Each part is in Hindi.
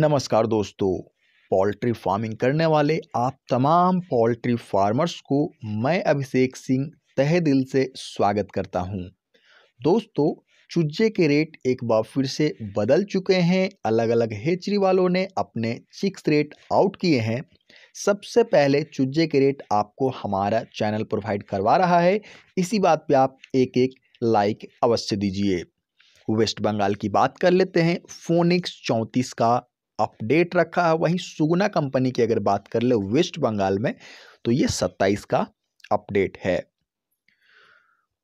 नमस्कार दोस्तों पोल्ट्री फार्मिंग करने वाले आप तमाम पोल्ट्री फार्मर्स को मैं अभिषेक सिंह तहे दिल से स्वागत करता हूं। दोस्तों चुज्जे के रेट एक बार फिर से बदल चुके हैं अलग अलग हेचरी वालों ने अपने चिक्स रेट आउट किए हैं सबसे पहले चुज्जे के रेट आपको हमारा चैनल प्रोवाइड करवा रहा है इसी बात पे आप एक एक लाइक अवश्य दीजिए वेस्ट बंगाल की बात कर लेते हैं फोनिक्स चौंतीस का अपडेट रखा है वहीं सुगुना कंपनी की अगर बात कर ले वेस्ट बंगाल में तो ये सत्ताईस का अपडेट है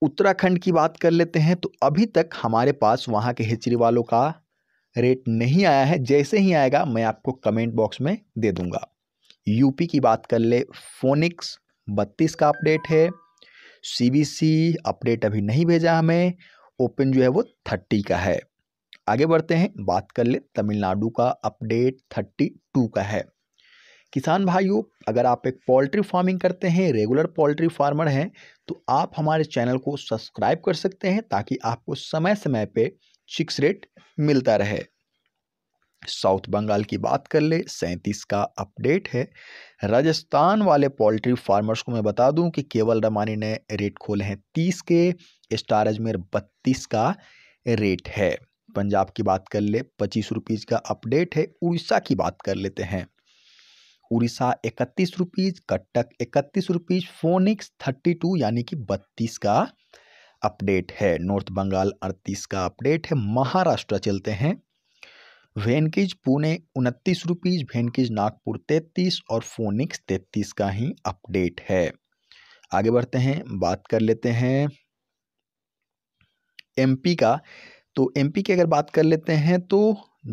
उत्तराखंड की बात कर लेते हैं तो अभी तक हमारे पास वहाँ के हिचरी वालों का रेट नहीं आया है जैसे ही आएगा मैं आपको कमेंट बॉक्स में दे दूंगा यूपी की बात कर ले फोनिक्स बत्तीस का अपडेट है सीबीसी अपडेट अभी नहीं भेजा हमें ओपन जो है वो थर्टी का है आगे बढ़ते हैं बात कर ले तमिलनाडु का अपडेट थर्टी टू का है किसान भाइयों अगर आप एक पोल्ट्री फार्मिंग करते हैं रेगुलर पोल्ट्री फार्मर हैं तो आप हमारे चैनल को सब्सक्राइब कर सकते हैं ताकि आपको समय समय पे चिक्स रेट मिलता रहे साउथ बंगाल की बात कर ले सैंतीस का अपडेट है राजस्थान वाले पोल्ट्री फार्मर्स को मैं बता दूं कि केवल रमानी ने रेट खोले हैं तीस के स्टार अजमेर बत्तीस का रेट है पंजाब की बात कर ले पच्चीस रुपीज़ का अपडेट है उड़ीसा की बात कर लेते हैं उड़ीसा इकतीस रुपीज़ कटक इकतीस रुपीज़ फोनिक्स थर्टी टू यानी कि बत्तीस का अपडेट है नॉर्थ बंगाल अड़तीस का अपडेट है महाराष्ट्र चलते हैं वेनकिज पुणे उनतीस रुपीज़ वेनकिज नागपुर तैतीस और फोनिक्स तैतीस का ही अपडेट है आगे बढ़ते हैं बात कर लेते हैं एमपी का तो एमपी की अगर बात कर लेते हैं तो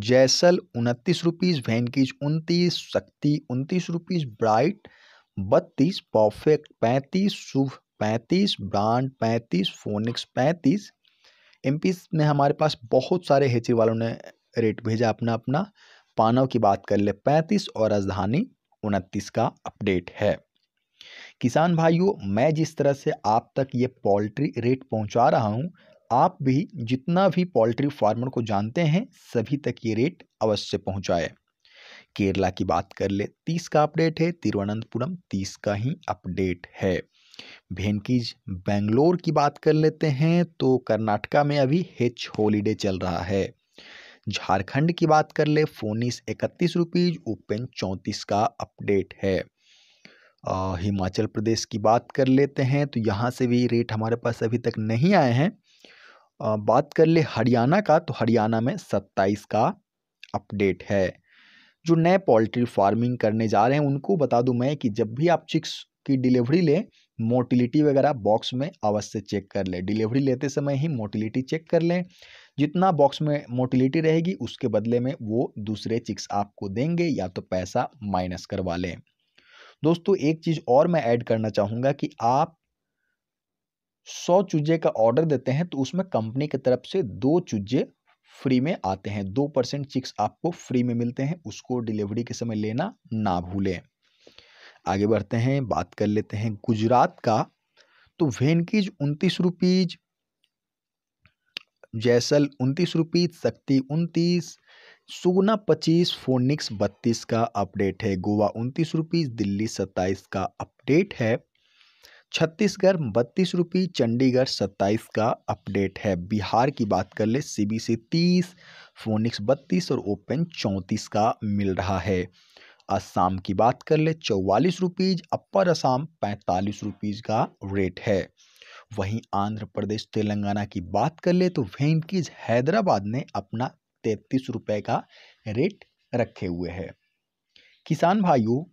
जैसल उनतीस रुपीज़ वैनकीज उनतीस शक्ति उनतीस रुपीज़ ब्राइट बत्तीस परफेक्ट पैंतीस शुभ पैंतीस ब्रांड पैंतीस फोनिक्स पैंतीस एम में हमारे पास बहुत सारे हेची वालों ने रेट भेजा अपना अपना पानव की बात कर ले पैंतीस और राजधानी उनतीस का अपडेट है किसान भाइयों मैं जिस तरह से आप तक ये पोल्ट्री रेट पहुंचा रहा हूं आप भी जितना भी पोल्ट्री फार्मर को जानते हैं सभी तक ये रेट अवश्य पहुँचाए केरला की बात कर ले तीस का अपडेट है तिरुवनंतपुरम तीस का ही अपडेट है भेनकीज बेंगलोर की बात कर लेते हैं तो कर्नाटका में अभी हेच हॉलीडे चल रहा है झारखंड की बात कर ले फोनिस इकतीस रुपीज ओपन चौंतीस का अपडेट है हिमाचल प्रदेश की बात कर लेते हैं तो यहाँ से भी रेट हमारे पास अभी तक नहीं आए हैं बात कर ले हरियाणा का तो हरियाणा में सत्ताईस का अपडेट है जो नए पोल्ट्री फार्मिंग करने जा रहे हैं उनको बता दूं मैं कि जब भी आप चिक्स की डिलीवरी लें मोटिलिटी वगैरह बॉक्स में अवश्य चेक कर लें डिलीवरी लेते समय ही मोटिलिटी चेक कर लें जितना बॉक्स में मोटिलिटी रहेगी उसके बदले में वो दूसरे चिक्स आपको देंगे या तो पैसा माइनस करवा लें दोस्तों एक चीज़ और मैं ऐड करना चाहूँगा कि आप सौ चूजे का ऑर्डर देते हैं तो उसमें कंपनी की तरफ से दो चूजे फ्री में आते हैं दो परसेंट चिक्स आपको फ्री में मिलते हैं उसको डिलीवरी के समय लेना ना भूलें आगे बढ़ते हैं बात कर लेते हैं गुजरात का तो वेनकीज उनतीस रुपीज जैसल उनतीस रुपीज शक्ति उनतीस सुगुना पच्चीस फोनिक्स बत्तीस का अपडेट है गोवा उनतीस रुपीज़ दिल्ली सत्ताईस का अपडेट है छत्तीसगढ़ बत्तीस रुपये चंडीगढ़ सत्ताईस का अपडेट है बिहार की बात कर ले सी बी सी तीस फोनिक्स बत्तीस और ओपन चौंतीस का मिल रहा है असम की बात कर ले चौवालीस रुपीज़ अपर असम पैंतालीस रुपीज़ का रेट है वहीं आंध्र प्रदेश तेलंगाना की बात कर ले तो वेंकीज हैदराबाद ने अपना तैतीस रुपये का रेट रखे हुए है किसान भाइयों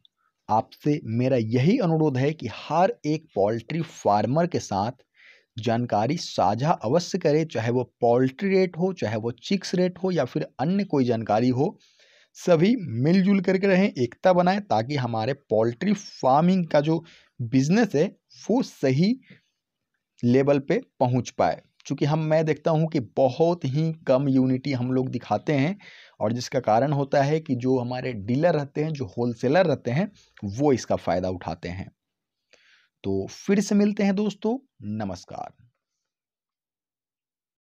आपसे मेरा यही अनुरोध है कि हर एक पोल्ट्री फार्मर के साथ जानकारी साझा अवश्य करें चाहे वो पोल्ट्री रेट हो चाहे वो चिक्स रेट हो या फिर अन्य कोई जानकारी हो सभी मिलजुल करके रहें एकता बनाएं ताकि हमारे पोल्ट्री फार्मिंग का जो बिजनेस है वो सही लेवल पे पहुंच पाए चूँकि हम मैं देखता हूँ कि बहुत ही कम यूनिटी हम लोग दिखाते हैं और जिसका कारण होता है कि जो हमारे डीलर रहते हैं जो होलसेलर रहते हैं वो इसका फ़ायदा उठाते हैं तो फिर से मिलते हैं दोस्तों नमस्कार